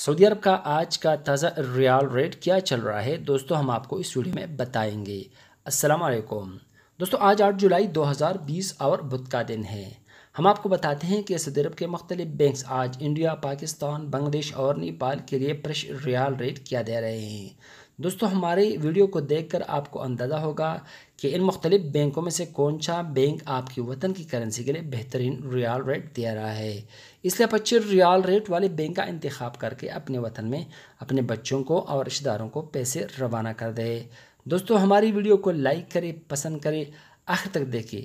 Saudi अरब का आज का ताज़ा रियाल रेट क्या चल रहा है दोस्तों हम आपको इस वीडियो में बताएंगे अस्सलाम वालेकुम दोस्तों आज 8 जुलाई 2020 और बुध का दिन है हम आपको बताते हैं कि सऊदी अरब के मुख्तलिफ बैंक्स आज इंडिया पाकिस्तान बांग्लादेश और नेपाल के लिए प्रश रियाल रेट क्या दे रहे हैं दोस्तों हमारी वीडियो को देखकर आपको अंदाज़ा होगा कि इन मुख्तलिफ बैंकों में से कौन सा बैंक आपके वतन की करेंसी के लिए बेहतरीन रियाल रेट दे रहा है इसलिए बच्चे रियाल रेट वाले बैंक का इंतखब करके अपने वतन में अपने बच्चों को और रिश्तेदारों को पैसे रवाना कर दे दोस्तों हमारी वीडियो को लाइक करें पसंद करें आखिर तक देखें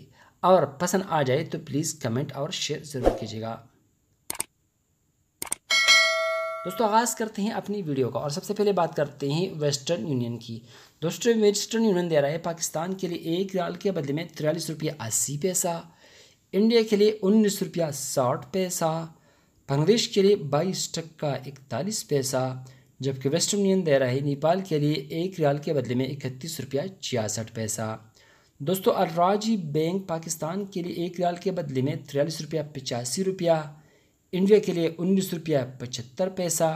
और पसंद आ जाए तो प्लीज़ कमेंट और शेयर ज़रूर कीजिएगा दोस्तों आगाज़ करते हैं अपनी वीडियो का और सबसे पहले बात करते हैं वेस्टर्न यूनियन की दोस्तों वेस्टर्न यूनियन दे रहा है पाकिस्तान के लिए एक रियाल के बदले में तिरालीस रुपये अस्सी पैसा इंडिया के लिए उन्नीस रुपया साठ पैसा बांग्लादेश के लिए बाईस टक्का इकतालीस पैसा जबकि वेस्टर्न यूनियन दे रहा है नेपाल के लिए एक रियाल के बदले में इकतीस रुपया छियासठ पैसा दोस्तों अलराजी बैंक पाकिस्तान के लिए एक रियाल के बदले में तिरालीस रुपया पचासी रुपया इंडिया के लिए उन्नीस रुपया पचहत्तर पैसा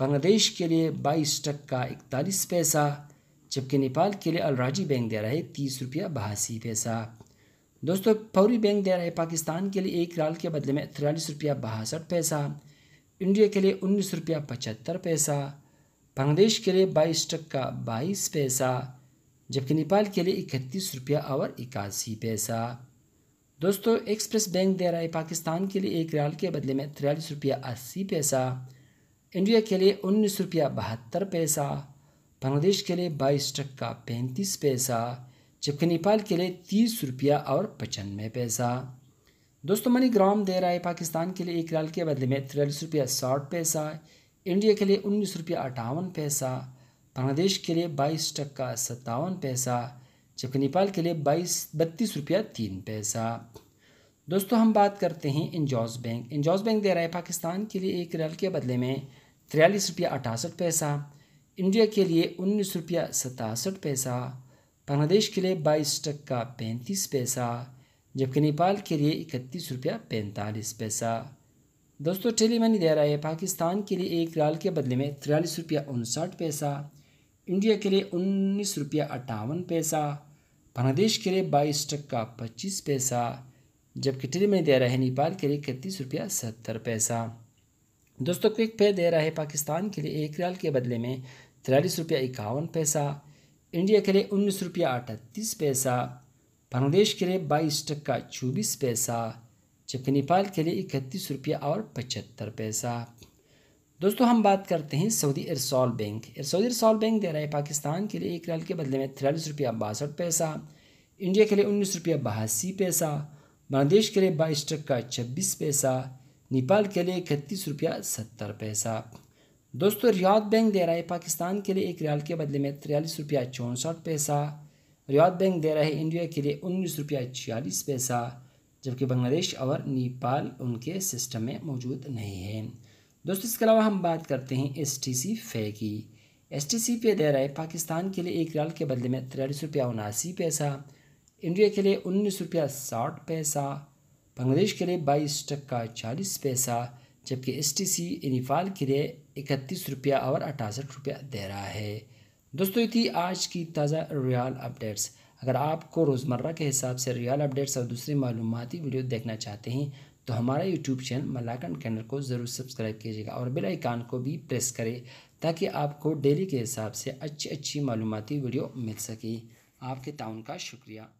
बांग्लादेश के लिए बाईस टक्का इकतालीस पैसा जबकि नेपाल के लिए अलराजी बैंक दे रहा है तीस रुपया बहासी पैसा दोस्तों फौरी बैंक दे रहा है पाकिस्तान के लिए एक राल के बदले में तिरालीस रुपया बासठ पैसा इंडिया के लिए उन्नीस रुपया पचहत्तर पैसा बांग्लादेश के लिए बाईस टक्का बाईस पैसा जबकि नेपाल के लिए इकतीस रुपया और इक्यासी पैसा दोस्तों एक्सप्रेस बैंक दे रहा है पाकिस्तान के लिए एक रियाल के बदले में तिरालीस रुपया अस्सी पैसा इंडिया के लिए उन्नीस रुपया बहत्तर पैसा बांग्लादेश के लिए बाईस टक्का पैंतीस पैसा जबकि नेपाल के लिए तीस रुपया और पचानवे पैसा दोस्तों मनी ग्राम दे रहा है पाकिस्तान के लिए एक रियाल के बदले में तिरालीस रुपया साठ पैसा इंडिया के लिए उन्नीस रुपया अट्ठावन पैसा बांग्लादेश के लिए बाईस टक्का सत्तावन पैसा जबकि नेपाल के लिए बाईस बत्तीस रुपया तीन पैसा दोस्तों हम बात करते हैं इंजॉस बैंक इंजॉस बैंक दे रहा है पाकिस्तान के लिए एक रियाल के बदले में तिरयालीस रुपया अठासठ पैसा इंडिया के लिए उन्नीस रुपया सतासठ पैसा बांग्लादेश के लिए बाईस टक्का पैंतीस पैसा जबकि नेपाल के लिए इकतीस रुपया पैंतालीस पैसा दोस्तों टेली मनी दे रहा है पाकिस्तान के लिए एक रियाल के बदले में तिरयालीस रुपया उनसठ पैसा इंडिया के लिए उन्नीस रुपया अट्ठावन पैसा बांग्लादेश के लिए बाईस टक्का पच्चीस पैसा जबकि ट्रेन में दे रहा है नेपाल के लिए इकतीस रुपया सत्तर पैसा दोस्तों को एक पे दे रहा है पाकिस्तान के लिए एक रियाल के बदले में तिरालीस रुपया इक्यावन पैसा इंडिया के लिए उन्नीस रुपया अठतीस पैसा बांग्लादेश के लिए बाईस टक्का चौबीस पैसा जबकि नेपाल के लिए इकतीस रुपया और पचहत्तर पैसा दोस्तों हम बात करते हैं सऊदी इरसॉल बैंक सऊदी इरसॉल बैंक दे रहा है पाकिस्तान के लिए एक रल के बदले में तिरालीस रुपया बासठ पैसा इंडिया के लिए उन्नीस रुपया बहासी पैसा बांग्लादेश के लिए बाईस टक्का छब्बीस पैसा नेपाल के लिए इकतीस रुपया सत्तर पैसा दोस्तों रियाद बैंक दे रहा है पाकिस्तान के लिए एक रियाल के बदले में तिरालीस रुपया चौंसठ पैसा रियाद बैंक दे रहा है इंडिया के लिए उन्नीस रुपया छियालीस पैसा जबकि बांग्लादेश और नेपाल उनके सिस्टम में मौजूद नहीं है दोस्तों इसके अलावा हम बात करते हैं एस टी सी फे की एस टी सी पे दे रहा है पाकिस्तान के लिए एक रियाल के बदले में तिरालीस रुपया उनासी पैसा इंडिया के लिए उन्नीस रुपया साठ पैसा बांग्लादेश के लिए बाईस टक्का चालीस पैसा जबकि एस टी सी इनफाल के लिए इकतीस रुपया और अठासठ रुपया दे रहा है दोस्तों ये थी आज की ताज़ा रियाल अपडेट्स अगर आपको रोज़मर्रा के हिसाब से रियाल अपडेट्स और दूसरी मालूमती वीडियो देखना चाहते हैं तो हमारा यूट्यूब चैनल मलाकन कैनल को ज़रूर सब्सक्राइब कीजिएगा और बेल आइकान को भी प्रेस करें ताकि आपको डेली के हिसाब से अच्छी अच्छी मालूमती वीडियो मिल सके आपके ताउन का शुक्रिया